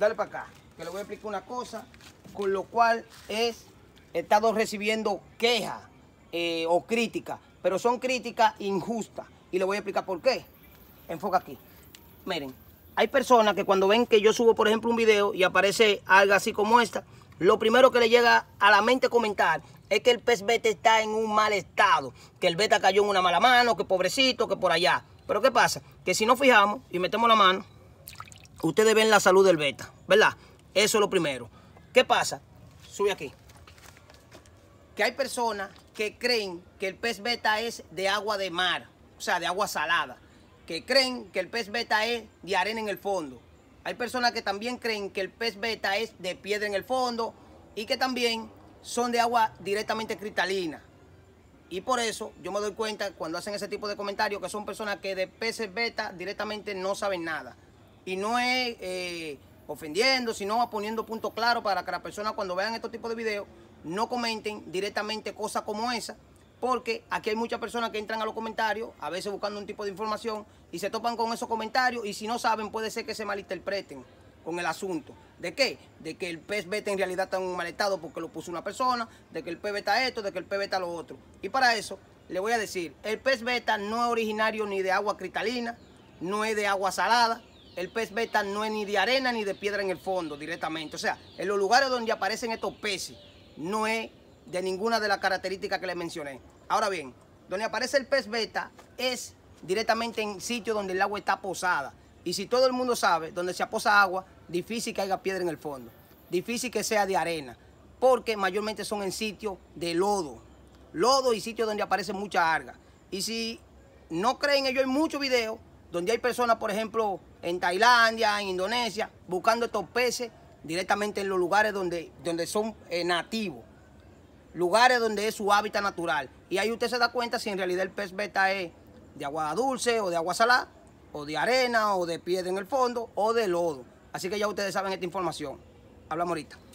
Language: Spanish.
Dale para acá, que le voy a explicar una cosa, con lo cual es, he estado recibiendo quejas eh, o críticas, pero son críticas injustas. Y le voy a explicar por qué. Enfoca aquí. Miren, hay personas que cuando ven que yo subo, por ejemplo, un video y aparece algo así como esta, lo primero que le llega a la mente comentar es que el pez beta está en un mal estado, que el beta cayó en una mala mano, que pobrecito, que por allá. Pero ¿qué pasa? Que si nos fijamos y metemos la mano, ustedes ven la salud del beta, ¿verdad? Eso es lo primero. ¿Qué pasa? Sube aquí. Que hay personas que creen que el pez beta es de agua de mar, o sea, de agua salada. Que creen que el pez beta es de arena en el fondo. Hay personas que también creen que el pez beta es de piedra en el fondo y que también son de agua directamente cristalina. Y por eso yo me doy cuenta cuando hacen ese tipo de comentarios que son personas que de peces beta directamente no saben nada. Y no es eh, ofendiendo, sino poniendo punto claro para que las personas cuando vean este tipo de videos no comenten directamente cosas como esa. Porque aquí hay muchas personas que entran a los comentarios, a veces buscando un tipo de información, y se topan con esos comentarios, y si no saben, puede ser que se malinterpreten con el asunto. ¿De qué? De que el pez beta en realidad está en un mal estado porque lo puso una persona, de que el pez beta esto, de que el pez beta lo otro. Y para eso, le voy a decir, el pez beta no es originario ni de agua cristalina, no es de agua salada, el pez beta no es ni de arena ni de piedra en el fondo directamente. O sea, en los lugares donde aparecen estos peces no es de ninguna de las características que les mencioné. Ahora bien, donde aparece el pez beta es directamente en sitios donde el agua está posada. Y si todo el mundo sabe, donde se aposa agua, difícil que haya piedra en el fondo. Difícil que sea de arena, porque mayormente son en sitios de lodo. Lodo y sitios donde aparece mucha alga. Y si no creen ello, hay muchos videos donde hay personas, por ejemplo, en Tailandia, en Indonesia, buscando estos peces directamente en los lugares donde, donde son eh, nativos, lugares donde es su hábitat natural. Y ahí usted se da cuenta si en realidad el pez beta es de agua dulce o de agua salada, o de arena, o de piedra en el fondo, o de lodo. Así que ya ustedes saben esta información. Hablamos ahorita.